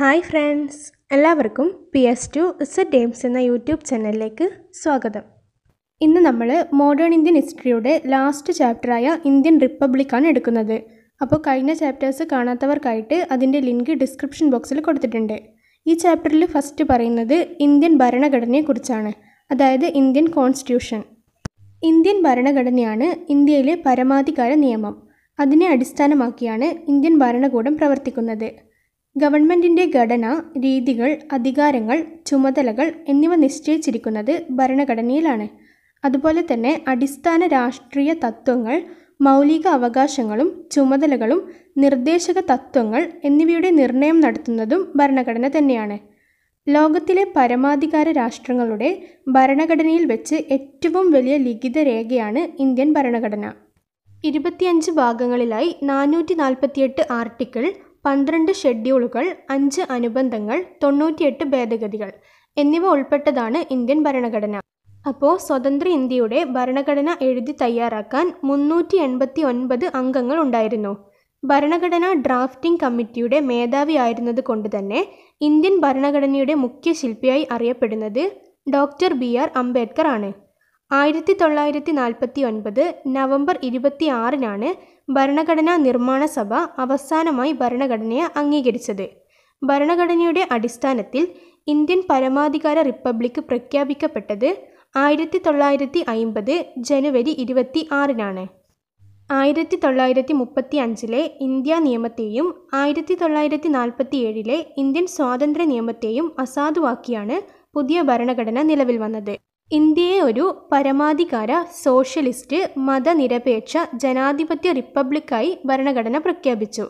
hi friends എല്ലാവർക്കും P S to Z ഡെയിംസ് എന്ന യൂട്യൂബ് ചാനലിലേക്ക് സ്വാഗതം ഇന്ന് നമ്മൾ മോഡേൺ ഇന്ത്യൻ ഹിസ്റ്ററിയുടെ ലാസ്റ്റ് ചാപ്റ്ററായ ഇന്ത്യൻ റിപ്പബ്ലിക്കാണ് എടുക്കുന്നത് അപ്പോൾ കഴിഞ്ഞ ചാപ്റ്റേഴ്സ് കാണാത്തവർക്കായിട്ട് അതിൻ്റെ ലിങ്ക് ഡിസ്ക്രിപ്ഷൻ ബോക്സിൽ കൊടുത്തിട്ടുണ്ട് ഈ ചാപ്റ്ററിൽ ഫസ്റ്റ് പറയുന്നത് ഇന്ത്യൻ ഭരണഘടനയെക്കുറിച്ചാണ് അതായത് ഇന്ത്യൻ കോൺസ്റ്റിറ്റ്യൂഷൻ ഇന്ത്യൻ ഭരണഘടനയാണ് ഇന്ത്യയിലെ പരമാധികാര നിയമം അതിനെ അടിസ്ഥാനമാക്കിയാണ് ഇന്ത്യൻ ഭരണകൂടം പ്രവർത്തിക്കുന്നത് ഗവൺമെന്റിന്റെ ഘടന രീതികൾ അധികാരങ്ങൾ ചുമതലകൾ എന്നിവ നിശ്ചയിച്ചിരിക്കുന്നത് ഭരണഘടനയിലാണ് അതുപോലെ തന്നെ അടിസ്ഥാന രാഷ്ട്രീയ തത്വങ്ങൾ മൗലിക അവകാശങ്ങളും ചുമതലകളും നിർദ്ദേശക തത്വങ്ങൾ എന്നിവയുടെ നിർണയം നടത്തുന്നതും ഭരണഘടന തന്നെയാണ് ലോകത്തിലെ പരമാധികാര രാഷ്ട്രങ്ങളുടെ ഭരണഘടനയിൽ വെച്ച് ഏറ്റവും വലിയ ലിഖിത രേഖയാണ് ഇന്ത്യൻ ഭരണഘടന ഇരുപത്തിയഞ്ച് ഭാഗങ്ങളിലായി നാനൂറ്റി നാൽപ്പത്തിയെട്ട് ആർട്ടിക്കിൾ പന്ത്രണ്ട് ഷെഡ്യൂളുകൾ അഞ്ച് അനുബന്ധങ്ങൾ തൊണ്ണൂറ്റിയെട്ട് ഭേദഗതികൾ എന്നിവ ഉൾപ്പെട്ടതാണ് ഇന്ത്യൻ ഭരണഘടന അപ്പോൾ സ്വതന്ത്ര ഇന്ത്യയുടെ ഭരണഘടന എഴുതി തയ്യാറാക്കാൻ മുന്നൂറ്റി എൺപത്തി ഒൻപത് അംഗങ്ങൾ ഉണ്ടായിരുന്നു ഭരണഘടനാ ഡ്രാഫ്റ്റിംഗ് കമ്മിറ്റിയുടെ ആയിരുന്നത് കൊണ്ട് തന്നെ ഇന്ത്യൻ ഭരണഘടനയുടെ മുഖ്യ ശില്പിയായി അറിയപ്പെടുന്നത് ഡോക്ടർ ബി ആർ അംബേദ്കർ ആണ് ആയിരത്തി തൊള്ളായിരത്തി നാൽപ്പത്തി ഒൻപത് നവംബർ ഇരുപത്തി ആറിനാണ് ഭരണഘടനാ നിർമ്മാണ സഭ അവസാനമായി ഭരണഘടനയെ അംഗീകരിച്ചത് ഭരണഘടനയുടെ അടിസ്ഥാനത്തിൽ ഇന്ത്യൻ പരമാധികാര റിപ്പബ്ലിക് പ്രഖ്യാപിക്കപ്പെട്ടത് ആയിരത്തി തൊള്ളായിരത്തി അയിമ്പത് ജനുവരി ഇരുപത്തി ആറിനാണ് ആയിരത്തി തൊള്ളായിരത്തി മുപ്പത്തി അഞ്ചിലെ ഇന്ത്യ നിയമത്തെയും ആയിരത്തി തൊള്ളായിരത്തി നാൽപ്പത്തി ഏഴിലെ ഇന്ത്യൻ സ്വാതന്ത്ര്യ നിയമത്തെയും അസാധുവാക്കിയാണ് പുതിയ ഭരണഘടന നിലവിൽ വന്നത് ഇന്ത്യയെ ഒരു പരമാധികാര സോഷ്യലിസ്റ്റ് മതനിരപേക്ഷ ജനാധിപത്യ റിപ്പബ്ലിക്കായി ഭരണഘടന പ്രഖ്യാപിച്ചു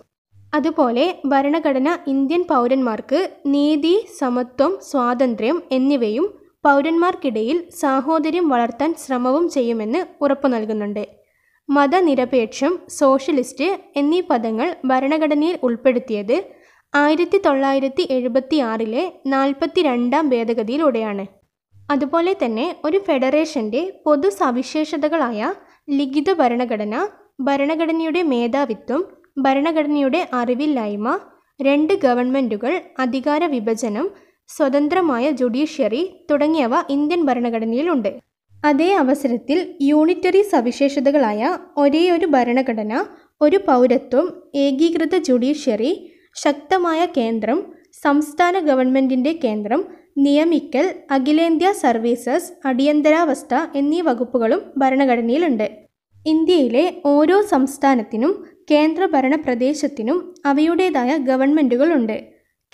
അതുപോലെ ഭരണഘടന ഇന്ത്യൻ പൗരന്മാർക്ക് നീതി സമത്വം സ്വാതന്ത്ര്യം എന്നിവയും പൗരന്മാർക്കിടയിൽ സാഹോദര്യം വളർത്താൻ ശ്രമവും ചെയ്യുമെന്ന് ഉറപ്പു നൽകുന്നുണ്ട് മതനിരപേക്ഷം സോഷ്യലിസ്റ്റ് എന്നീ പദങ്ങൾ ഭരണഘടനയിൽ ഉൾപ്പെടുത്തിയത് ആയിരത്തി തൊള്ളായിരത്തി എഴുപത്തി ആറിലെ നാൽപ്പത്തി രണ്ടാം ഭേദഗതിയിലൂടെയാണ് അതുപോലെ തന്നെ ഒരു ഫെഡറേഷൻ്റെ പൊതു സവിശേഷതകളായ ലിഖിത ഭരണഘടന ഭരണഘടനയുടെ മേധാവിത്വം ഭരണഘടനയുടെ അറിവില്ലായ്മ രണ്ട് ഗവൺമെൻറ്റുകൾ അധികാര വിഭജനം സ്വതന്ത്രമായ ജുഡീഷ്യറി തുടങ്ങിയവ ഇന്ത്യൻ ഭരണഘടനയിലുണ്ട് അതേ അവസരത്തിൽ യൂണിറ്ററി സവിശേഷതകളായ ഒരേയൊരു ഭരണഘടന ഒരു പൗരത്വം ഏകീകൃത ജുഡീഷ്യറി ശക്തമായ കേന്ദ്രം സംസ്ഥാന ഗവൺമെൻറ്റിൻ്റെ കേന്ദ്രം നിയമിക്കൽ അഖിലേന്ത്യാ സർവീസസ് അടിയന്തരാവസ്ഥ എന്നീ വകുപ്പുകളും ഭരണഘടനയിലുണ്ട് ഇന്ത്യയിലെ ഓരോ സംസ്ഥാനത്തിനും കേന്ദ്രഭരണ പ്രദേശത്തിനും അവയുടേതായ ഗവൺമെൻറ്റുകളുണ്ട്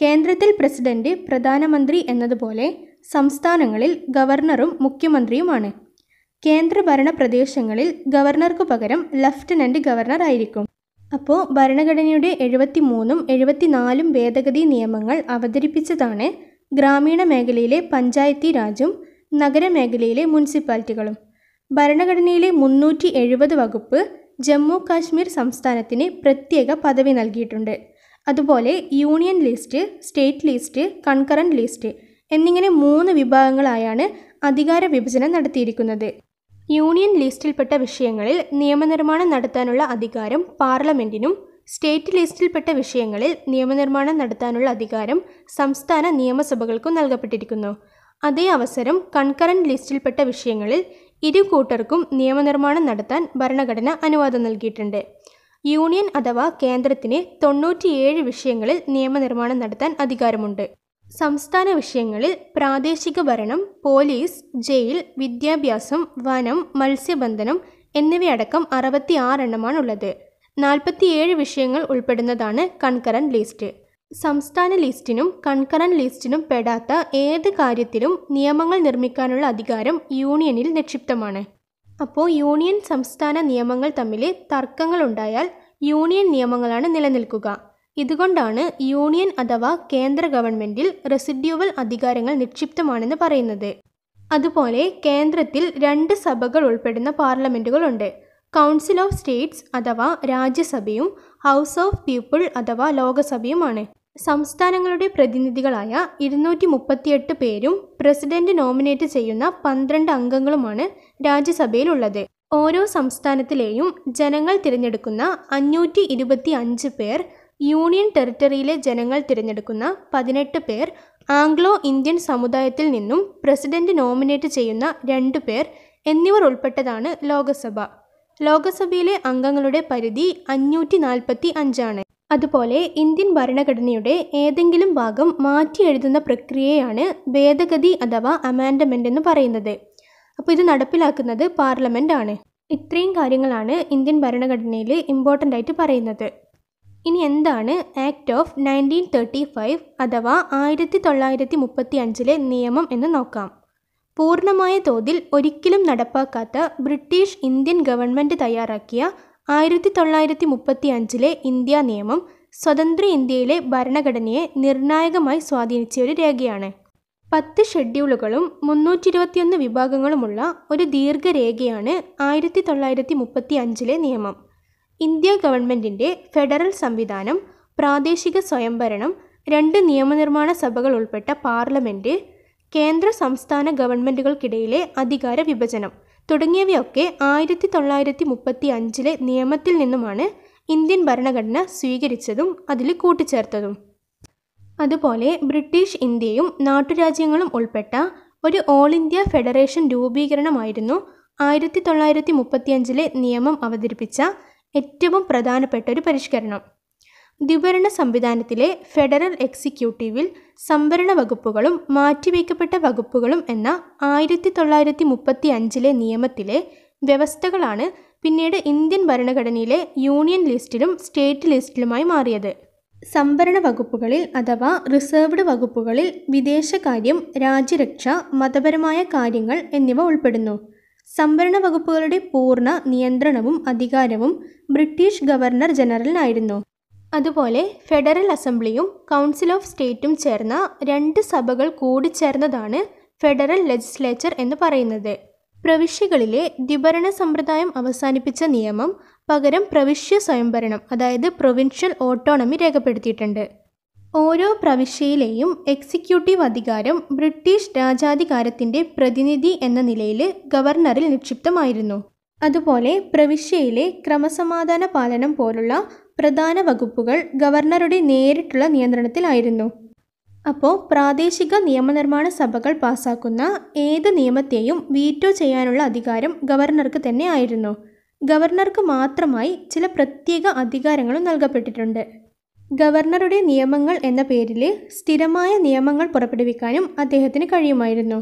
കേന്ദ്രത്തിൽ പ്രസിഡന്റ് പ്രധാനമന്ത്രി എന്നതുപോലെ സംസ്ഥാനങ്ങളിൽ ഗവർണറും മുഖ്യമന്ത്രിയുമാണ് കേന്ദ്രഭരണ പ്രദേശങ്ങളിൽ ഗവർണർക്ക് പകരം ലഫ്റ്റനൻ്റ് ഗവർണർ ആയിരിക്കും അപ്പോൾ ഭരണഘടനയുടെ എഴുപത്തി മൂന്നും എഴുപത്തിനാലും ഭേദഗതി നിയമങ്ങൾ അവതരിപ്പിച്ചതാണ് ഗ്രാമീണ മേഖലയിലെ പഞ്ചായത്തി രാജും നഗരമേഖലയിലെ മുനിസിപ്പാലിറ്റികളും ഭരണഘടനയിലെ മുന്നൂറ്റി എഴുപത് വകുപ്പ് ജമ്മു കാശ്മീർ സംസ്ഥാനത്തിന് പ്രത്യേക പദവി നൽകിയിട്ടുണ്ട് അതുപോലെ union list state list concurrent list എന്നിങ്ങനെ മൂന്ന് വിഭാഗങ്ങളായാണ് അധികാര വിഭജനം നടത്തിയിരിക്കുന്നത് യൂണിയൻ ലിസ്റ്റിൽപ്പെട്ട വിഷയങ്ങളിൽ നിയമനിർമ്മാണം നടത്താനുള്ള അധികാരം പാർലമെൻറ്റിനും സ്റ്റേറ്റ് ലിസ്റ്റിൽപ്പെട്ട വിഷയങ്ങളിൽ നിയമനിർമ്മാണം നടത്താനുള്ള അധികാരം സംസ്ഥാന നിയമസഭകൾക്കും നൽകപ്പെട്ടിരിക്കുന്നു അതേ അവസരം കൺകറൻറ്റ് ലിസ്റ്റിൽപ്പെട്ട വിഷയങ്ങളിൽ ഇരു കൂട്ടർക്കും നിയമനിർമ്മാണം നടത്താൻ ഭരണഘടന അനുവാദം നൽകിയിട്ടുണ്ട് യൂണിയൻ അഥവാ കേന്ദ്രത്തിന് തൊണ്ണൂറ്റിയേഴ് വിഷയങ്ങളിൽ നിയമനിർമ്മാണം നടത്താൻ അധികാരമുണ്ട് സംസ്ഥാന വിഷയങ്ങളിൽ പ്രാദേശിക ഭരണം പോലീസ് ജയിൽ വിദ്യാഭ്യാസം വനം മത്സ്യബന്ധനം എന്നിവയടക്കം അറുപത്തി ആറെണ്ണമാണുള്ളത് നാൽപ്പത്തിയേഴ് വിഷയങ്ങൾ ഉൾപ്പെടുന്നതാണ് കൺകറൻറ്റ് ലിസ്റ്റ് സംസ്ഥാന ലിസ്റ്റിനും കൺകറൻറ്റ് ലിസ്റ്റിനും പെടാത്ത ഏത് കാര്യത്തിലും നിയമങ്ങൾ നിർമ്മിക്കാനുള്ള അധികാരം യൂണിയനിൽ നിക്ഷിപ്തമാണ് അപ്പോൾ യൂണിയൻ സംസ്ഥാന നിയമങ്ങൾ തമ്മിൽ തർക്കങ്ങളുണ്ടായാൽ യൂണിയൻ നിയമങ്ങളാണ് നിലനിൽക്കുക ഇതുകൊണ്ടാണ് യൂണിയൻ അഥവാ കേന്ദ്ര ഗവൺമെൻറ്റിൽ റെസിഡ്യൂവൽ അധികാരങ്ങൾ നിക്ഷിപ്തമാണെന്ന് പറയുന്നത് അതുപോലെ കേന്ദ്രത്തിൽ രണ്ട് സഭകൾ ഉൾപ്പെടുന്ന പാർലമെൻറ്റുകളുണ്ട് കൗൺസിൽ ഓഫ് സ്റ്റേറ്റ്സ് അഥവാ രാജ്യസഭയും ഹൗസ് ഓഫ് പീപ്പിൾ അഥവാ ലോകസഭയുമാണ് സംസ്ഥാനങ്ങളുടെ പ്രതിനിധികളായ ഇരുന്നൂറ്റി മുപ്പത്തിയെട്ട് പേരും പ്രസിഡന്റ് നോമിനേറ്റ് ചെയ്യുന്ന പന്ത്രണ്ട് അംഗങ്ങളുമാണ് രാജ്യസഭയിലുള്ളത് ഓരോ സംസ്ഥാനത്തിലെയും ജനങ്ങൾ തിരഞ്ഞെടുക്കുന്ന അഞ്ഞൂറ്റി ഇരുപത്തി അഞ്ച് പേർ യൂണിയൻ ടെറിട്ടറിയിലെ ജനങ്ങൾ തിരഞ്ഞെടുക്കുന്ന പതിനെട്ട് പേർ ആംഗ്ലോ ഇന്ത്യൻ സമുദായത്തിൽ നിന്നും പ്രസിഡന്റ് നോമിനേറ്റ് ചെയ്യുന്ന രണ്ട് പേർ എന്നിവർ ഉൾപ്പെട്ടതാണ് ലോകസഭ ലോകസഭയിലെ അംഗങ്ങളുടെ പരിധി അഞ്ഞൂറ്റി നാൽപ്പത്തി അഞ്ചാണ് അതുപോലെ ഇന്ത്യൻ ഭരണഘടനയുടെ ഏതെങ്കിലും ഭാഗം മാറ്റി എഴുതുന്ന പ്രക്രിയയാണ് ഭേദഗതി അഥവാ അമാൻഡമെൻ്റ് എന്ന് പറയുന്നത് അപ്പോൾ ഇത് നടപ്പിലാക്കുന്നത് പാർലമെൻ്റ് ആണ് ഇത്രയും കാര്യങ്ങളാണ് ഇന്ത്യൻ ഭരണഘടനയിൽ ഇമ്പോർട്ടൻ്റ് ആയിട്ട് പറയുന്നത് ഇനി എന്താണ് act of nineteen thirty five അഥവാ ആയിരത്തി തൊള്ളായിരത്തി മുപ്പത്തി അഞ്ചിലെ നിയമം എന്ന് നോക്കാം പൂർണ്ണമായ തോതിൽ ഒരിക്കലും നടപ്പാക്കാത്ത ബ്രിട്ടീഷ് ഇന്ത്യൻ ഗവൺമെൻറ് തയ്യാറാക്കിയ ആയിരത്തി തൊള്ളായിരത്തി മുപ്പത്തി അഞ്ചിലെ ഇന്ത്യാ നിയമം സ്വതന്ത്ര ഇന്ത്യയിലെ ഭരണഘടനയെ നിർണായകമായി സ്വാധീനിച്ച ഒരു രേഖയാണ് പത്ത് ഷെഡ്യൂളുകളും മുന്നൂറ്റി ഇരുപത്തിയൊന്ന് വിഭാഗങ്ങളുമുള്ള ഒരു ദീർഘരേഖയാണ് ആയിരത്തി തൊള്ളായിരത്തി മുപ്പത്തി അഞ്ചിലെ നിയമം ഇന്ത്യ ഗവൺമെൻറ്റിൻ്റെ ഫെഡറൽ സംവിധാനം പ്രാദേശിക സ്വയംഭരണം രണ്ട് നിയമനിർമ്മാണ സഭകൾ ഉൾപ്പെട്ട പാർലമെൻറ്റ് കേന്ദ്ര സംസ്ഥാന ഗവൺമെൻറ്റുകൾക്കിടയിലെ അധികാര വിഭജനം തുടങ്ങിയവയൊക്കെ ആയിരത്തി തൊള്ളായിരത്തി മുപ്പത്തി അഞ്ചിലെ നിയമത്തിൽ നിന്നുമാണ് ഇന്ത്യൻ ഭരണഘടന സ്വീകരിച്ചതും അതിൽ കൂട്ടിച്ചേർത്തതും അതുപോലെ ബ്രിട്ടീഷ് ഇന്ത്യയും നാട്ടുരാജ്യങ്ങളും ഉൾപ്പെട്ട ഒരു ഓൾ ഇന്ത്യ ഫെഡറേഷൻ രൂപീകരണമായിരുന്നു ആയിരത്തി തൊള്ളായിരത്തി മുപ്പത്തിയഞ്ചിലെ നിയമം അവതരിപ്പിച്ച ഏറ്റവും പ്രധാനപ്പെട്ട ഒരു പരിഷ്കരണം ദ്വിഭരണ സംവിധാനത്തിലെ ഫെഡറൽ എക്സിക്യൂട്ടീവിൽ സംവരണ വകുപ്പുകളും മാറ്റിവയ്ക്കപ്പെട്ട വകുപ്പുകളും എന്ന ആയിരത്തി തൊള്ളായിരത്തി മുപ്പത്തി അഞ്ചിലെ നിയമത്തിലെ വ്യവസ്ഥകളാണ് പിന്നീട് ഇന്ത്യൻ ഭരണഘടനയിലെ യൂണിയൻ ലിസ്റ്റിലും സ്റ്റേറ്റ് ലിസ്റ്റിലുമായി മാറിയത് സംവരണ വകുപ്പുകളിൽ അഥവാ റിസർവ്ഡ് വകുപ്പുകളിൽ വിദേശകാര്യം രാജ്യരക്ഷ മതപരമായ കാര്യങ്ങൾ എന്നിവ ഉൾപ്പെടുന്നു സംവരണ വകുപ്പുകളുടെ പൂർണ്ണ നിയന്ത്രണവും അധികാരവും ബ്രിട്ടീഷ് ഗവർണർ ജനറലിനായിരുന്നു അതുപോലെ ഫെഡറൽ അസംബ്ലിയും കൗൺസിൽ ഓഫ് സ്റ്റേറ്റും ചേർന്ന രണ്ട് സഭകൾ കൂടിച്ചേർന്നതാണ് ഫെഡറൽ ലെജിസ്ലേച്ചർ എന്ന് പറയുന്നത് പ്രവിശ്യകളിലെ ദ്വിഭരണ സമ്പ്രദായം അവസാനിപ്പിച്ച നിയമം പകരം പ്രവിശ്യ സ്വയംഭരണം അതായത് പ്രൊവിൻഷ്യൽ ഓട്ടോണമി രേഖപ്പെടുത്തിയിട്ടുണ്ട് ഓരോ പ്രവിശ്യയിലെയും എക്സിക്യൂട്ടീവ് അധികാരം ബ്രിട്ടീഷ് രാജാധികാരത്തിൻ്റെ പ്രതിനിധി എന്ന നിലയിൽ ഗവർണറിൽ നിക്ഷിപ്തമായിരുന്നു അതുപോലെ പ്രവിശ്യയിലെ ക്രമസമാധാന പാലനം പോലുള്ള പ്രധാന വകുപ്പുകൾ ഗവർണറുടെ നേരിട്ടുള്ള നിയന്ത്രണത്തിലായിരുന്നു അപ്പോൾ പ്രാദേശിക നിയമനിർമ്മാണ സഭകൾ പാസാക്കുന്ന ഏത് നിയമത്തെയും വീറ്റോ ചെയ്യാനുള്ള അധികാരം ഗവർണർക്ക് തന്നെ ആയിരുന്നു ഗവർണർക്ക് മാത്രമായി ചില പ്രത്യേക അധികാരങ്ങളും നൽകപ്പെട്ടിട്ടുണ്ട് ഗവർണറുടെ നിയമങ്ങൾ എന്ന പേരിൽ സ്ഥിരമായ നിയമങ്ങൾ പുറപ്പെടുവിക്കാനും അദ്ദേഹത്തിന് കഴിയുമായിരുന്നു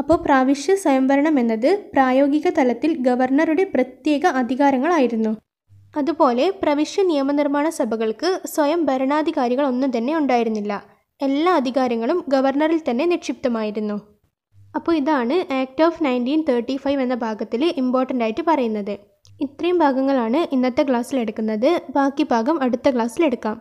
അപ്പോൾ പ്രാവശ്യ സ്വയംഭരണം എന്നത് പ്രായോഗിക തലത്തിൽ ഗവർണറുടെ പ്രത്യേക അധികാരങ്ങളായിരുന്നു അതുപോലെ പ്രവിശ്യ നിയമനിർമ്മാണ സഭകൾക്ക് സ്വയം ഭരണാധികാരികൾ ഒന്നും തന്നെ ഉണ്ടായിരുന്നില്ല എല്ലാ അധികാരങ്ങളും ഗവർണറിൽ തന്നെ നിക്ഷിപ്തമായിരുന്നു അപ്പോൾ ഇതാണ് act of nineteen thirty five എന്ന ഭാഗത്തിൽ ഇമ്പോർട്ടൻ്റ് ആയിട്ട് പറയുന്നത് ഇത്രയും ഭാഗങ്ങളാണ് ഇന്നത്തെ ക്ലാസ്സിൽ എടുക്കുന്നത് ബാക്കി ഭാഗം അടുത്ത ക്ലാസ്സിൽ എടുക്കാം